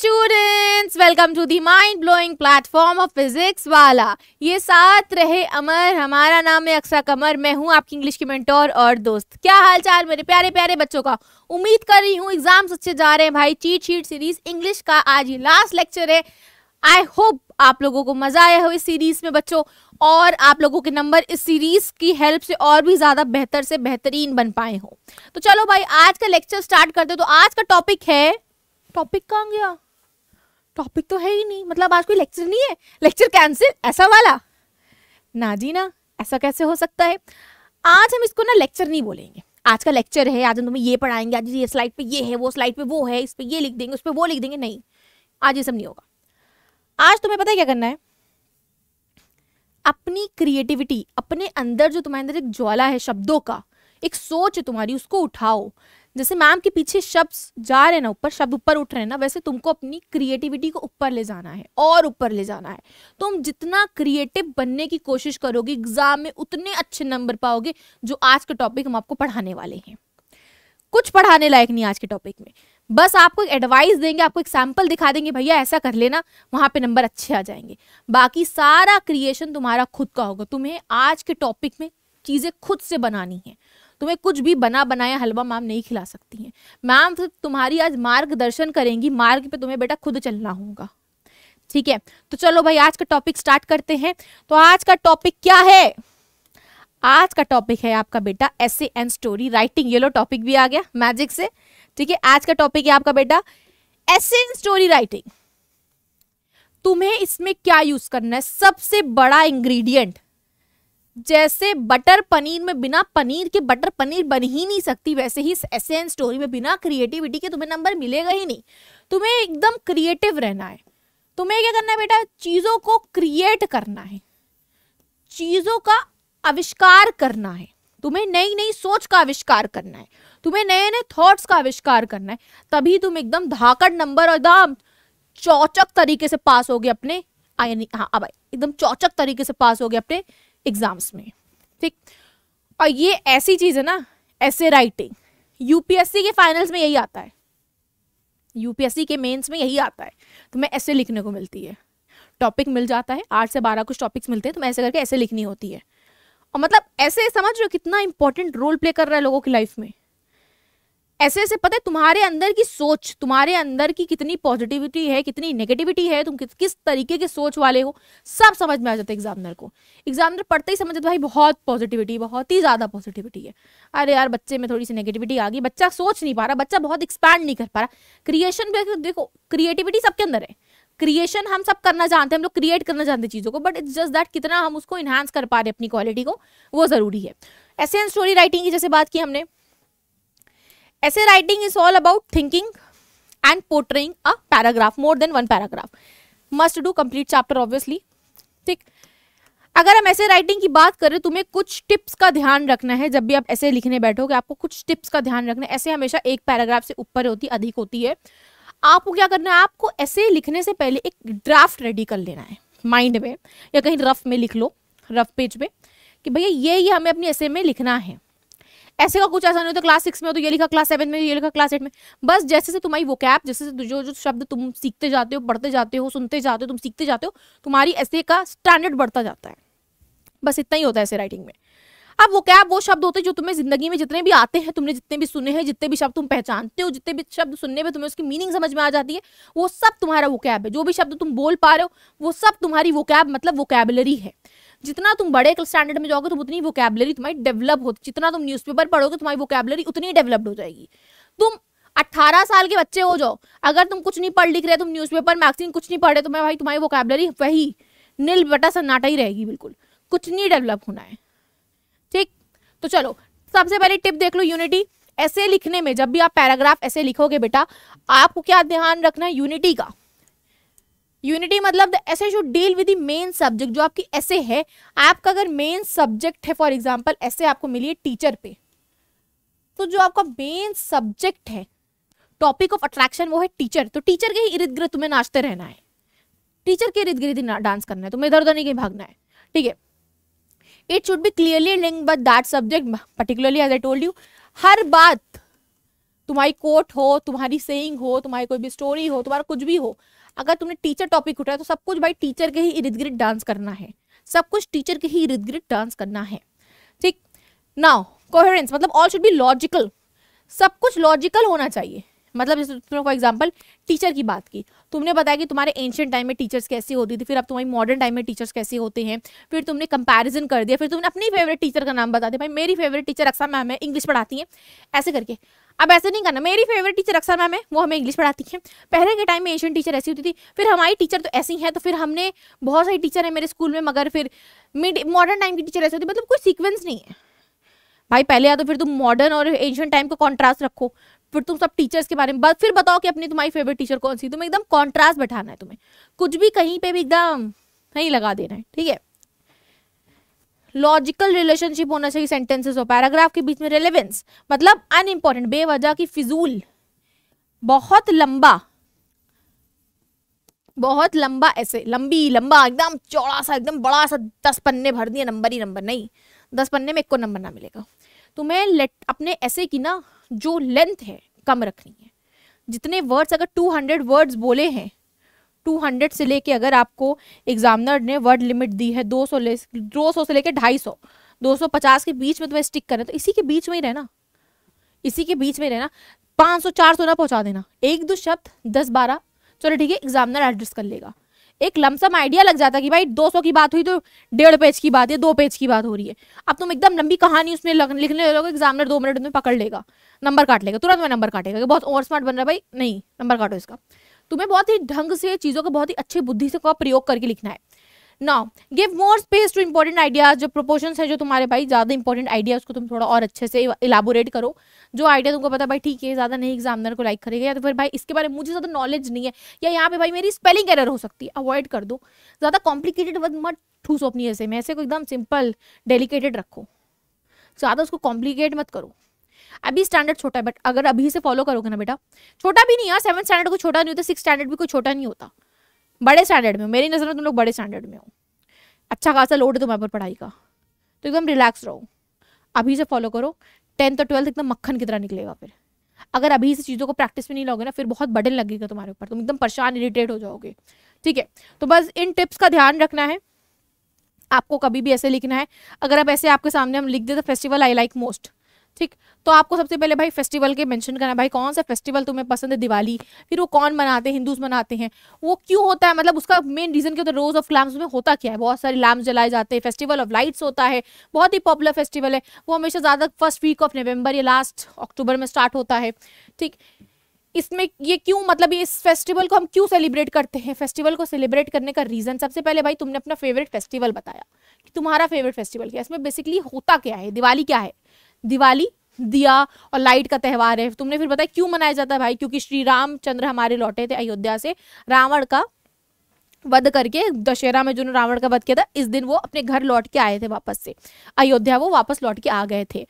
students welcome to the mind blowing platform of physics वाला ये साथ रहे अमर हमारा नाम है अक्षरा कमर मैं हूँ आपकी इंग्लिश की मेंटोर और दोस्त क्या हाल चाल मेरे प्यारे प्यारे बच्चों का उम्मीद कर रही हूँ एग्जाम्स अच्छे जा रहे हैं भाई चीट शीट सीरीज इंग्लिश का आज ये लास्ट लेक्चर है आई होप आप लोगों को मजा आया हो इस सीरीज में बच्चों और आप लोगों के नंबर इस सीरीज की हेल्प से और भी ज्यादा बेहतर से बेहतरीन बन पाए हो तो चलो भाई आज का लेक्चर स्टार्ट करते तो आज का टॉपिक है टॉपिक कहाँ गया टॉपिक तो है ही नहीं मतलब आज कोई लेक्चर नहीं है लेक्चर कैंसिल ऐसा वाला ना जी ना ऐसा कैसे हो सकता है आज हम इसको ना लेक्चर नहीं बोलेंगे आज का लेक्चर है आज हम तुम्हें ये पढ़ाएंगे आज ये स्लाइड पे ये है वो स्लाइड पे वो है इस पर ये लिख देंगे उस पर वो लिख देंगे नहीं आज ये सब नहीं होगा आज तुम्हें पता है क्या करना है अपनी क्रिएटिविटी अपने अंदर जो तुम्हारे अंदर एक ज्वाला है शब्दों का एक सोच तुम्हारी उसको उठाओ जैसे मैम के पीछे शब्द जा रहे हैं ना ऊपर शब्द ऊपर उठ रहे हैं ना वैसे तुमको अपनी क्रिएटिविटी को ऊपर ले जाना है और ऊपर ले जाना है तुम जितना क्रिएटिव बनने की कोशिश करोगे एग्जाम में उतने अच्छे नंबर पाओगे जो आज का टॉपिक हम आपको पढ़ाने वाले हैं कुछ पढ़ाने लायक नहीं आज के टॉपिक में बस आपको एक एडवाइस देंगे आपको एक सैंपल दिखा देंगे भैया ऐसा कर लेना वहाँ पे नंबर अच्छे आ जाएंगे बाकी सारा क्रिएशन तुम्हारा खुद का होगा तुम्हें आज के टॉपिक में चीज़ें खुद से बनानी है तुम्हें कुछ भी बना बनाया हलवा मैम नहीं खिला सकती हैं मैम तुम्हारी आज मार्गदर्शन करेंगी मार्ग पे तुम्हें बेटा खुद चलना होगा ठीक है तो चलो भाई आज का टॉपिक स्टार्ट करते हैं तो आज का टॉपिक क्या है आज का टॉपिक है आपका बेटा एसे एंड स्टोरी राइटिंग येलो टॉपिक भी आ गया मैजिक से ठीक है आज का टॉपिक है आपका बेटा एसे एंड स्टोरी राइटिंग तुम्हें इसमें क्या यूज करना है सबसे बड़ा इंग्रेडिएंट जैसे बटर पनीर में बिना पनीर के बटर पनीर बन ही नहीं सकती वैसे ही एस एन स्टोरी में बिना क्रिएटिविटी के तुम्हें नंबर मिलेगा ही नहीं तुम्हें एकदम क्रिएटिव रहना है तुम्हें क्या करना है बेटा चीज़ों को क्रिएट करना है चीज़ों का आविष्कार करना है तुम्हें नई नई सोच का आविष्कार करना है तुम्हें नए नए थॉट्स का आविष्कार करना है तभी तुम एकदम धाकड़ नंबर और एकदम चौचक तरीके से पास होगे अपने आई हाँ अब एकदम चौचक तरीके से पास होगे अपने एग्ज़ाम्स में ठीक और ये ऐसी चीज़ है ना ऐसे राइटिंग यूपीएससी के फाइनल्स में यही आता है यूपीएससी के मेंस में यही आता है तो मैं ऐसे लिखने को मिलती है टॉपिक मिल जाता है आठ से बारह कुछ टॉपिक्स मिलते हैं तो मैं ऐसे करके ऐसे लिखनी होती है और मतलब ऐसे समझ रहे हो कितना इंपॉर्टेंट रोल प्ले कर रहा है लोगों की लाइफ में ऐसे ऐसे पता है तुम्हारे अंदर की सोच तुम्हारे अंदर की कितनी पॉजिटिविटी है कितनी नेगेटिविटी है तुम किस किस तरीके के सोच वाले हो सब समझ में आ जाता है एग्जामिनर को एग्जामिनर पढ़ते ही समझ जाता भाई बहुत पॉजिटिविटी बहुत ही ज़्यादा पॉजिटिविटी है अरे यार बच्चे में थोड़ी सी नेगेटिविटी आ गई बच्चा सोच नहीं पा रहा बच्चा बहुत एक्सपैंड नहीं कर पा रहा क्रिएशन पे देखो क्रिएटिविटी सबके अंदर है क्रिएशन हम सब करना जानते हैं हम लोग क्रिएट करना जानते हैं चीज़ों को बट इट्स जस्ट दैट कितना हम उसको इन्हांस कर पा रहे अपनी क्वालिटी को वो ज़रूरी है ऐसे स्टोरी राइटिंग की जैसे बात की हमने essay writing is all about thinking and portraying a paragraph more than one paragraph must do complete chapter obviously ठीक अगर हम ऐसे राइटिंग की बात करें तुम्हें कुछ टिप्स का ध्यान रखना है जब भी आप ऐसे लिखने बैठोगे आपको कुछ टिप्स का ध्यान रखना है ऐसे हमेशा एक पैराग्राफ से ऊपर होती अधिक होती है आपको क्या करना है आपको ऐसे लिखने से पहले एक ड्राफ्ट रेडी कर लेना है माइंड में या कहीं रफ में लिख लो रफ पेज पे कि भैया ये ये हमें अपनी ऐसे में लिखना है ऐसे का कुछ ऐसा नहीं होता क्लास सिक्स में हो तो ये लिखा क्लास सेवन में ये लिखा क्लास एट में बस जैसे से तुम्हारी वो कैप जैसे से जो जो शब्द तुम सीखते जाते हो पढ़ते जाते हो सुनते जाते हो तुम सीखते जाते हो तुम्हारी ऐसे का स्टैंडर्ड बढ़ता जाता है बस इतना ही होता है ऐसे राइटिंग में अब वो कैब वो शब्द होते हैं जो तुम्हें जिंदगी में जितने भी आते हैं तुमने जितने भी सुने हैं जितने भी शब्द तुम पहचानते हो जितने भी शब्द सुनने में तुम्हें उसकी मीनिंग समझ में आ जाती है वो सब तुम्हारा वो कैब है जो भी शब्द तुम बोल पा रहे हो वो सब तुम्हारी वो कैब मतलब वो कैबलरी है जितना तुम बड़े स्टैंडर्ड में जाओगे तुम उतनी वोकेबलरी तुम्हारी डेवलप होती जितना तुम न्यूज़पेपर पढ़ोगे तुम्हारी वोकेबलरी उतनी डेवलप्ड हो जाएगी तुम 18 साल के बच्चे हो जाओ अगर तुम कुछ नहीं पढ़ लिख रहे तुम न्यूज़पेपर मैगजीन कुछ नहीं पढ़ रहे तो मैं भाई तुम्हारी वोकेबलरी वही नील बटा सन्नाटा ही रहेगी बिल्कुल कुछ नहीं डेवलप होना है ठीक तो चलो सबसे पहले टिप देख लो यूनिटी ऐसे लिखने में जब भी आप पैराग्राफ ऐसे लिखोगे बेटा आपको क्या ध्यान रखना है यूनिटी का यूनिटी मतलब essay should deal with the main subject जो आपकी ऐसे है आपका अगर मेन सब्जेक्ट है फॉर एग्जाम्पल ऐसे आपको मिली है टीचर पे तो जो आपका मेन सब्जेक्ट है टॉपिक ऑफ अट्रैक्शन वो है टीचर तो टीचर के ही इर्द गिर्द तुम्हें नाचते रहना है टीचर के इर्द गिर्द डांस करना है तुम्हें इधर उधर नहीं कहीं भागना है ठीक है it should be clearly link but that subject particularly as I told you हर बात तुम्हारी कोट हो तुम्हारी सेइंग हो तुम्हारी कोई भी स्टोरी हो तुम्हारा कुछ भी हो अगर तुमने टीचर टॉपिक उठाया तो सब कुछ भाई टीचर के ही इर्द गिर्द डांस करना है सब कुछ टीचर के ही इर्द गिर्द डांस करना है ठीक नाउ कोहेरेंस मतलब ऑल शुड बी लॉजिकल सब कुछ लॉजिकल होना चाहिए मतलब जैसे तुमने फॉर एग्जांपल टीचर की बात की तुमने बताया कि तुम्हारे एंशियंट टाइम में टीचर्स कैसी होती थी फिर अब तुम्हारी मॉडर्न टाइम में टीचर्स कैसे होते हैं फिर तुमने कंपैरिजन कर दिया फिर तुमने अपनी फेवरेट टीचर का नाम बता दिया भाई मेरी फेवरेट टीचर अक्सा मैम है इंग्लिश पढ़ाती हैं ऐसे करके अब ऐसे नहीं करना मेरी फेवरेट टीचर अक्सर मैम है वो हमें इंग्लिश पढ़ाती हैं पहले के टाइम में एशियन टीचर ऐसी होती थी फिर हमारी टीचर तो ऐसी हैं तो फिर हमने बहुत सारी टीचर हैं मेरे स्कूल में मगर फिर मिड मॉडर्न टाइम की टीचर ऐसी होती मतलब कोई सीक्वेंस नहीं है भाई पहले या तो फिर तुम मॉडर्न और एशियन टाइम को कॉन्ट्रास्ट रखो फिर तुम सब टीचर्स के बारे में बस फिर बताओ कि अपनी तुम्हारी फेवरेट टीचर कौन सी तुम्हें एकदम कॉन्ट्रास्ट बैठाना है तुम्हें कुछ भी कहीं पर भी एकदम नहीं लगा देना है ठीक है लॉजिकल रिलेशनशिप होना चाहिए सेंटेंसेस और पैराग्राफ के बीच में रेलेवेंस मतलब अनइम्पॉर्टेंट बेवजह की फिजूल बहुत लंबा बहुत लंबा ऐसे लंबी लंबा एकदम चौड़ा सा एकदम बड़ा सा दस पन्ने भर दिए नंबर ही नंबर नहीं दस पन्ने में एक को नंबर ना मिलेगा तुम्हें तो मैं अपने ऐसे की ना जो लेंथ है कम रखनी है जितने वर्ड्स अगर टू हंड्रेड वर्ड्स बोले हैं 200 से लेके अगर आपको एग्जामिनर ने वर्ड लिमिट दी है 200 ले 200 से लेके 250 सौ के बीच में तुम्हें स्टिक करना तो इसी के बीच में ही रहना इसी के बीच में रहना 500 400 ना पहुंचा देना एक दो शब्द दस बारह चलो ठीक है एग्जामिनर एड्रेस कर लेगा एक लमसम आइडिया लग जाता कि भाई 200 की बात हुई तो डेढ़ पेज की बात है दो पेज की बात हो रही है अब तुम एकदम लंबी कहानी उसमें लिखने लगे एग्जामिनर दो मिनट में पकड़ लेगा नंबर काट लेगा तुरंत में नंबर काटेगा बहुत ओवर स्मार्ट बन रहा है भाई नहीं नंबर काटो इसका तुम्हें बहुत ही ढंग से चीज़ों को बहुत ही अच्छी बुद्धि से का प्रयोग करके लिखना है now give more space to important ideas जो प्रोपोर्शन है जो तुम्हारे भाई ज़्यादा इंपॉर्टेंट आइडिया उसको तुम थोड़ा और अच्छे से इलाबोरेट करो जो आइडिया तुमको पता भाई ठीक है ज़्यादा नहीं एग्जामिनर को लाइक करेगा या तो फिर भाई इसके बारे में मुझे ज़्यादा नॉलेज नहीं है या यहाँ पे भाई मेरी स्पेलिंग एरर हो सकती है अवॉइड कर दो ज़्यादा कॉम्प्लिकेटेड वर्ड मत ठूसो अपनी ऐसे में ऐसे को एकदम सिंपल डेलीकेटेड रखो ज़्यादा उसको कॉम्प्लिकेट मत करो अभी स्टैंडर्ड छोटा है बट अगर अभी से फॉलो करोगे ना बेटा छोटा भी नहीं यार सेवन स्टैंडर्ड को छोटा नहीं होता सिक्स स्टैंडर्ड भी कोई छोटा नहीं होता बड़े स्टैंडर्ड में मेरी नज़र में तुम लोग बड़े स्टैंडर्ड में हो अच्छा खासा लोड है तुम्हारे पर पढ़ाई का तो एकदम रिलैक्स रहो अभी से फॉलो करो टेंथ और ट्वेल्थ एकदम मक्खन की तरह निकलेगा फिर अगर अभी से चीज़ों को प्रैक्टिस में नहीं लोगे ना फिर बहुत बर्डन लगेगा तुम्हारे ऊपर तुम एकदम परेशान इरीटेट हो जाओगे ठीक है तो बस इन टिप्स का ध्यान रखना है आपको कभी भी ऐसे लिखना है अगर आप ऐसे आपके सामने हम लिख तो फेस्टिवल आई लाइक मोस्ट ठीक तो आपको सबसे पहले भाई फेस्टिवल के मेंशन करना भाई कौन सा फेस्टिवल तुम्हें पसंद है दिवाली फिर वो कौन मनाते हैं हिंदूज मनाते हैं वो क्यों होता है मतलब उसका मेन रीजन क्या होता है रोज ऑफ लैम्स में होता क्या है बहुत सारे लैम्प जलाए जाते हैं फेस्टिवल ऑफ लाइट्स होता है बहुत ही पॉपुलर फेस्टिवल है वो हमेशा ज़्यादा फर्स्ट वीक ऑफ नवंबर या लास्ट अक्टूबर में स्टार्ट होता है ठीक इसमें ये क्यों मतलब इस फेस्टिवल को हम क्यों सेलिब्रेट करते हैं फेस्टिवल को सेलिब्रेट करने का रीज़न सबसे पहले भाई तुमने अपना फेवरेट फेस्टिवल बताया कि तुम्हारा फेवरेट फेस्टिवल क्या है इसमें बेसिकली होता क्या है दिवाली क्या है दिवाली दिया और लाइट का त्यौहार है तुमने फिर बताया क्यों मनाया जाता है भाई क्योंकि श्री रामचंद्र हमारे लौटे थे अयोध्या से रावण का वध करके दशहरा में जो रावण का वध किया था इस दिन वो अपने घर लौट के आए थे वापस से अयोध्या वो वापस लौट के आ गए थे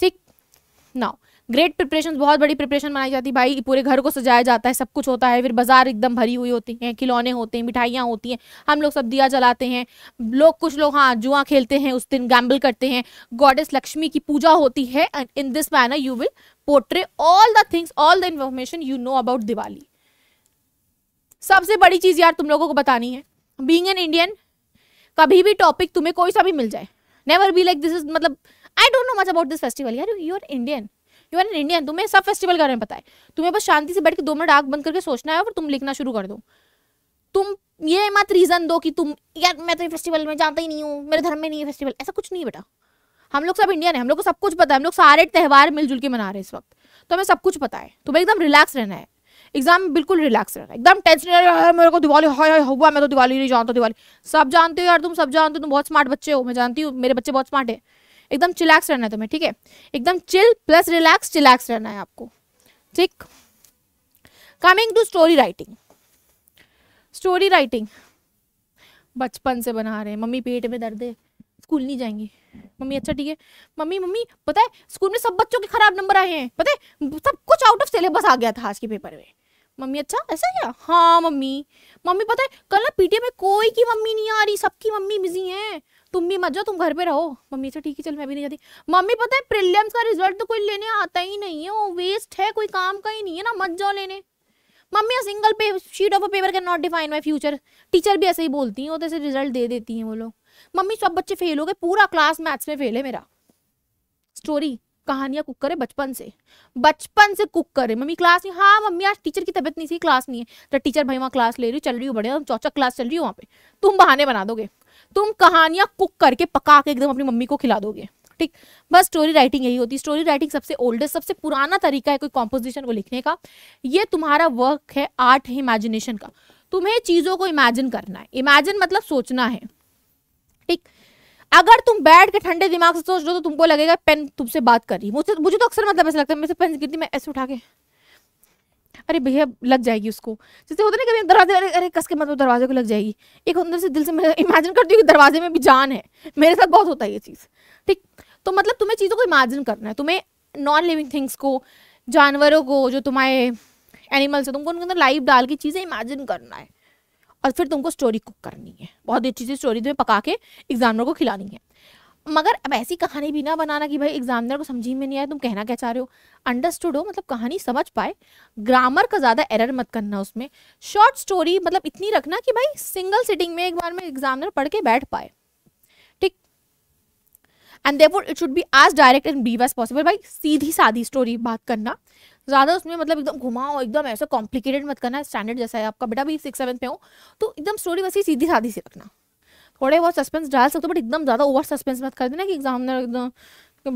ठीक नाउ ग्रेट प्रिपरेशन बहुत बड़ी प्रिपरेशन मनाई जाती है भाई पूरे घर को सजाया जाता है सब कुछ होता है फिर बाजार एकदम भरी हुई होती हैं खिलौने होते हैं मिठाइयाँ होती हैं हम लोग सब दिया जलाते हैं लोग कुछ लोग हाँ जुआ खेलते हैं उस दिन गैम्बल करते हैं गॉडेस लक्ष्मी की पूजा होती है in this manner you will portray all the things all the information you know about Diwali सबसे बड़ी चीज़ यार तुम लोगों को बतानी है बींग एन इंडियन कभी भी टॉपिक तुम्हें कोई सा भी मिल जाए never be like this is मतलब I don't know much about this festival यार you are Indian you are an Indian तुम्हें सब फेस्टिवल के बारे में पता है तुम्हें बस शांति से बैठ के दो मिनट आग बंद करके सोचना है और तुम लिखना शुरू कर दो तुम ये मत रीज़न दो कि तुम यार मैं तो ये फेस्टिवल में जानता ही नहीं हूँ मेरे धर्म में नहीं है फेस्टिवल ऐसा कुछ नहीं बेटा हम लोग सब इंडियन है हम लोग को सब कुछ पता है हम लोग सारे त्यौहार मिलजुल के मना रहे हैं इस वक्त तो हमें सब कुछ पता है तुम्हें एकदम रिलैक्स रहना है एग्जाम बिल्कुल रिलैक्स रहना एकदम टेंशन नहीं मेरे को दिवाली हाय हाय हुआ मैं तो दिवाली नहीं जानता दिवाली सब जानते हो यार तुम सब जानते हो तुम बहुत स्मार्ट बच्चे हो मैं जानती हूँ मेरे बच्चे बहुत स्मार्ट है एकदम चिलैक्स रहना है तुम्हें ठीक है एकदम चिल प्लस रिलैक्स चिलैक्स रहना है आपको ठीक coming to story writing story writing बचपन से बना रहे हैं मम्मी पेट में दर्द है स्कूल नहीं जाएंगे मम्मी अच्छा ठीक है मम्मी मम्मी पता है स्कूल में सब बच्चों के खराब नंबर आए हैं पता है सब कुछ आउट ऑफ सिलेबस आ गया था आज के पेपर में मम्मी अच्छा ऐसा क्या हाँ मम्मी मम्मी पता है कल ना पीटीए में कोई की मम्मी नहीं आ रही सबकी मम्मी बिजी हैं तुम भी मत जाओ तुम घर पे रहो मम्मी से ठीक है चल मैं भी नहीं जाती मम्मी पता है प्रिलियम्स का रिजल्ट तो कोई लेने आता ही नहीं है वो वेस्ट है कोई काम का ही नहीं है ना मत जाओ लेने mummy a single sheet of a paper can not define my future teacher भी ऐसे ही बोलती हैं वो तो ऐसे रिजल्ट दे देती हैं वो लोग मम्मी सब बच्चे फेल हो गए पूरा क्लास मैथ्स में फेल है मेरा स्टोरी कहानियाँ कुक करे बचपन से बचपन से कुक करे मम्मी क्लास नहीं हाँ मम्मी आज टीचर की तबीयत नहीं थी क्लास नहीं है तो टीचर भाई वहाँ क्लास ले रही हूँ चल रही हूँ बढ़िया चौचक क्लास चल रही हूँ वहाँ पे तुम बहाने बना दोगे तुम कहानियां कुक करके पका के एकदम अपनी मम्मी को खिला दोगे ठीक बस स्टोरी राइटिंग यही होती है स्टोरी राइटिंग सबसे ओल्डेस्ट सबसे पुराना तरीका है कोई कॉम्पोजिशन को लिखने का ये तुम्हारा वर्क है आर्ट है इमेजिनेशन का तुम्हें चीज़ों को इमेजिन करना है इमेजिन मतलब सोचना है ठीक अगर तुम बैठ के ठंडे दिमाग से सोच रहे हो तो तुमको लगेगा पेन तुमसे बात कर रही है मुझे तो अक्सर मतलब ऐसा लगता है मेरे से पेन गिरती मैं ऐसे उठा के अरे भैया लग जाएगी उसको जैसे होता नहीं कभी दरवाजे अरे अरे कस के मतलब दरवाजे को लग जाएगी एक अंदर से दिल से मैं इमेजिन करती हूँ कि दरवाजे में भी जान है मेरे साथ बहुत होता है ये चीज़ ठीक तो मतलब तुम्हें चीज़ों को इमेजिन करना है तुम्हें नॉन लिविंग थिंग्स को जानवरों को जो तुम्हारे एनिमल्स है तुमको उनके अंदर लाइव डाल के चीज़ें इमेजिन करना है और फिर तुमको स्टोरी कुक करनी है बहुत अच्छी चीज़ें स्टोरी तुम्हें पका के एग्जामिनर को खिलानी है मगर अब ऐसी कहानी भी ना बनाना कि भाई एग्जामिनर को समझी में नहीं आया तुम कहना क्या चाह रहे हो अंडरस्टूड हो मतलब कहानी समझ पाए ग्रामर का ज़्यादा एरर मत करना उसमें शॉर्ट स्टोरी मतलब इतनी रखना कि भाई सिंगल सिटिंग में एक बार में एग्जामिनर पढ़ के बैठ पाए ठीक and there it should be as direct and be as possible भाई सीधी साधी स्टोरी बात करना ज़्यादा उसमें मतलब एकदम घुमाओ एकदम ऐसा कॉम्प्लिकेटेड मत करना स्टैंडर्ड जैसा है आपका बेटा भी सिक्स सेवन पे हो तो एकदम स्टोरी वैसे सीधी साधी से रखना थोड़े बहुत सस्पेंस डाल सकते हो बट एकदम ज़्यादा ओवर सस्पेंस मत कर देना कि एग्जाम एकदम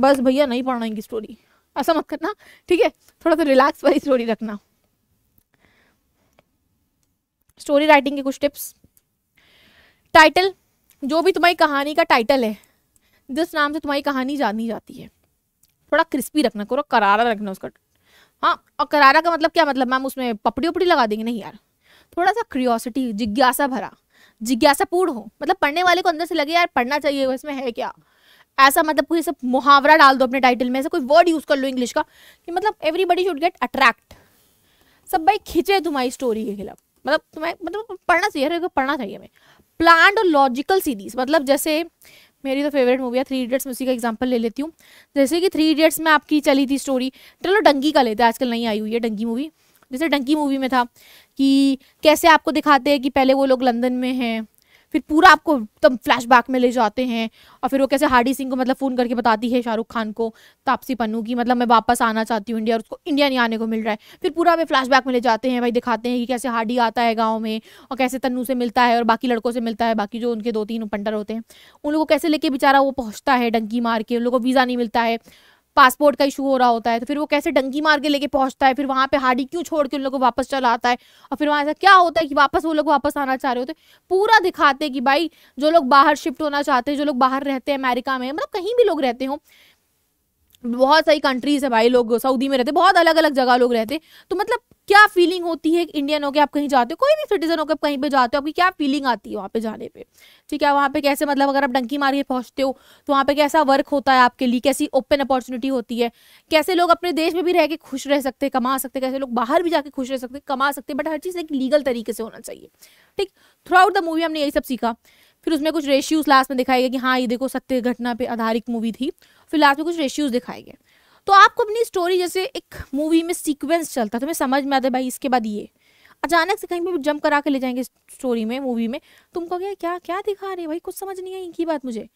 बस भैया नहीं पढ़ना इनकी स्टोरी ऐसा मत करना ठीक है थोड़ा सा रिलैक्स वाली स्टोरी रखना स्टोरी राइटिंग के कुछ टिप्स टाइटल जो भी तुम्हारी कहानी का टाइटल है जिस नाम से तुम्हारी कहानी जानी जाती है थोड़ा क्रिस्पी रखना थोड़ा करारा रखना उसका हाँ और करारा का मतलब क्या मतलब मैम उसमें पपड़ी उपड़ी लगा देंगे नहीं यार थोड़ा सा क्रियोसिटी जिज्ञासा भरा जिज्ञासापूर्ण हो मतलब पढ़ने वाले को अंदर से लगे यार पढ़ना चाहिए इसमें है क्या ऐसा मतलब कोई सब मुहावरा डाल दो अपने टाइटल में ऐसा कोई वर्ड यूज कर लो इंग्लिश का कि मतलब एवरीबडी शुड गेट अट्रैक्ट सब भाई खींचे तुम्हारी स्टोरी के खिलाफ मतलब तुम्हें मतलब पढ़ना चाहिए पढ़ना चाहिए हमें प्लान और लॉजिकल सीरीज मतलब जैसे मेरी तो फेवरेट मूवी है थ्री इडियट्स में उसी का एग्जांपल ले लेती हूँ जैसे कि थ्री इडियट्स में आपकी चली थी स्टोरी चलो डंकी का लेते हैं आजकल नहीं आई हुई है डंकी मूवी जैसे डंकी मूवी में था कि कैसे आपको दिखाते हैं कि पहले वो लोग लंदन में हैं फिर पूरा आपको एकदम फ्लैशबैक में ले जाते हैं और फिर वो कैसे हार्डी सिंह को मतलब फ़ोन करके बताती है शाहरुख खान को तापसी पन्नू की मतलब मैं वापस आना चाहती हूँ इंडिया और उसको इंडिया नहीं आने को मिल रहा है फिर पूरा हमें फ्लैश में ले जाते हैं भाई दिखाते हैं कि कैसे हार्डी आता है गाँव में और कैसे तन्नू से मिलता है और बाकी लड़कों से मिलता है बाकी जो उनके दो तीन पंडर होते हैं उन लोगों को कैसे लेके बेचारा वो पहुँचता है डंकी मार के उन लोगों को वीज़ा नहीं मिलता है पासपोर्ट का इशू हो रहा होता है तो फिर वो कैसे डंकी मार के लेके पहुंचता है फिर वहाँ पे हाडी क्यों छोड़ के उन लोगों को वापस चला आता है और फिर वहाँ से क्या होता है कि वापस वो लोग वापस आना चाह रहे होते पूरा दिखाते कि भाई जो लोग बाहर शिफ्ट होना चाहते हैं जो लोग बाहर रहते हैं अमेरिका में मतलब कहीं भी लोग रहते हों बहुत सारी कंट्रीज है भाई लोग सऊदी में रहते बहुत अलग अलग जगह लोग रहते तो मतलब क्या फीलिंग होती है इंडियन होकर आप कहीं जाते हो कोई भी सिटीजन होकर आप कहीं पे जाते हो आपकी क्या फीलिंग आती है वहाँ पे जाने पे ठीक है वहाँ पे कैसे मतलब अगर आप डंकी मार के पहुँचते हो तो वहाँ पे कैसा वर्क होता है आपके लिए कैसी ओपन अपॉर्चुनिटी होती है कैसे लोग अपने देश में भी रह के खुश रह सकते कमा सकते कैसे लोग बाहर भी जाके खुश रह सकते कमा सकते बट हर चीज़ एक लीगल तरीके से होना चाहिए ठीक थ्रू आउट द मूवी हमने यही सब सीखा फिर उसमें कुछ रेशियोज लास्ट में दिखाई गए कि हाँ ये देखो सत्य घटना पे आधारित मूवी थी फिर लास्ट में कुछ रेशियोज दिखाए गए तो आपको अपनी स्टोरी जैसे एक मूवी में सीक्वेंस चलता तो मैं समझ में आता है भाई इसके बाद ये अचानक से कहीं पर जंप करा के ले जाएंगे स्टोरी में मूवी में तुम क्या क्या क्या दिखा रहे भाई कुछ समझ नहीं आई इनकी बात मुझे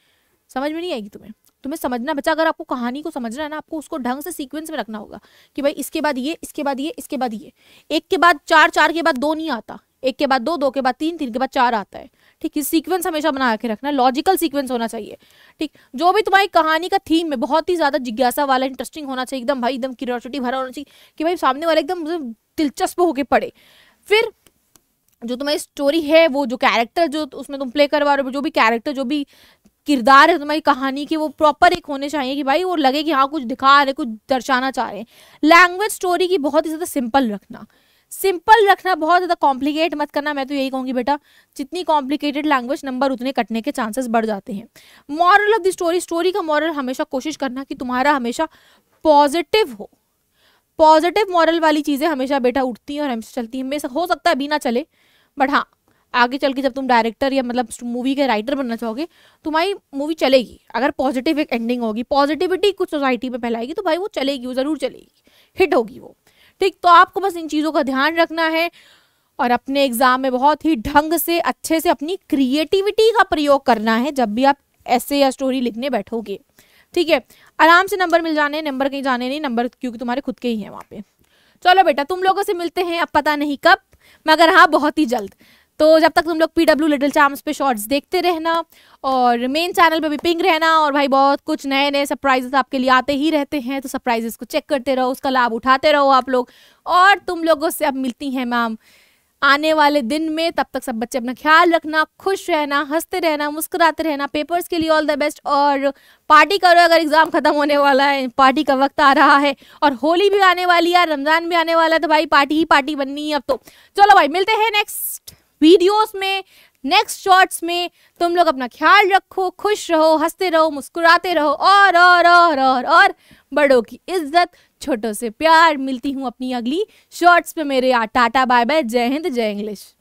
समझ में नहीं आएगी तुम्हें तुम्हें समझना बच्चा अगर आपको कहानी को समझना है ना आपको उसको ढंग से सीक्वेंस में रखना होगा कि भाई इसके बाद ये इसके बाद ये इसके बाद ये एक के बाद चार चार के बाद दो नहीं आता एक के बाद दो दो के बाद तीन तीन के बाद चार आता है ठीक है सीक्वेंस हमेशा बना के रखना लॉजिकल सीक्वेंस होना चाहिए ठीक जो भी तुम्हारी कहानी का थीम है बहुत ही ज़्यादा जिज्ञासा वाला इंटरेस्टिंग होना चाहिए एकदम भाई एकदम क्यूरोसिटी भरा होना चाहिए कि भाई सामने वाला एकदम मतलब दिलचस्प होके पड़े फिर जो तुम्हारी स्टोरी है वो जो कैरेक्टर जो उसमें तुम प्ले करवा रहे हो जो भी कैरेक्टर जो भी किरदार है तुम्हारी कहानी के वो प्रॉपर एक होने चाहिए कि भाई वो लगे कि हाँ कुछ दिखा रहे कुछ दर्शाना चाह रहे हैं लैंग्वेज स्टोरी की बहुत ही ज़्यादा सिंपल रखना सिंपल रखना बहुत ज़्यादा कॉम्प्लिकेट मत करना मैं तो यही कहूंगी बेटा जितनी कॉम्प्लिकेटेड लैंग्वेज नंबर उतने कटने के चांसेस बढ़ जाते हैं moral of the story story का मॉरल हमेशा कोशिश करना कि तुम्हारा हमेशा पॉजिटिव हो पॉजिटिव मॉरल वाली चीज़ें हमेशा बेटा उठती हैं और हमेशा चलती हैं हमेशा हो सकता है बिना चले बट हाँ आगे चल के जब तुम डायरेक्टर या मतलब मूवी के राइटर बनना चाहोगे तुम्हारी मूवी चलेगी अगर पॉजिटिव एक एंडिंग होगी पॉजिटिविटी कुछ सोसाइटी में फैलाएगी तो भाई वो चलेगी वो ज़रूर चलेगी हिट होगी वो ठीक तो आपको बस इन चीज़ों का ध्यान रखना है और अपने एग्ज़ाम में बहुत ही ढंग से अच्छे से अपनी क्रिएटिविटी का प्रयोग करना है जब भी आप ऐसे या स्टोरी लिखने बैठोगे ठीक है आराम से नंबर मिल जाने नंबर कहीं जाने नहीं नंबर क्योंकि तुम्हारे खुद के ही हैं वहाँ पे चलो बेटा तुम लोगों से मिलते हैं अब पता नहीं कब मगर हाँ बहुत ही जल्द तो जब तक तुम लोग पी डब्ल्यू लिटिल चार्म्स पे शॉर्ट्स देखते रहना और मेन चैनल पे भी पिंग रहना और भाई बहुत कुछ नए नए सरप्राइजेस आपके लिए आते ही रहते हैं तो सरप्राइजेस को चेक करते रहो उसका लाभ उठाते रहो आप लोग और तुम लोगों से अब मिलती हैं मैम आने वाले दिन में तब तक सब बच्चे अपना ख्याल रखना खुश रहना हंसते रहना मुस्कुराते रहना पेपर्स के लिए ऑल द बेस्ट और पार्टी करो अगर एग्ज़ाम ख़त्म होने वाला है पार्टी का वक्त आ रहा है और होली भी आने वाली है रमज़ान भी आने वाला है तो भाई पार्टी ही पार्टी बननी है अब तो चलो भाई मिलते हैं नेक्स्ट वीडियोस में नेक्स्ट शॉर्ट्स में तुम लोग अपना ख्याल रखो खुश रहो हंसते रहो मुस्कुराते रहो और और और और और बड़ों की इज्जत छोटों से प्यार मिलती हूँ अपनी अगली शॉर्ट्स पे मेरे यहाँ टाटा बाय बाय जय हिंद जय इंग्लिश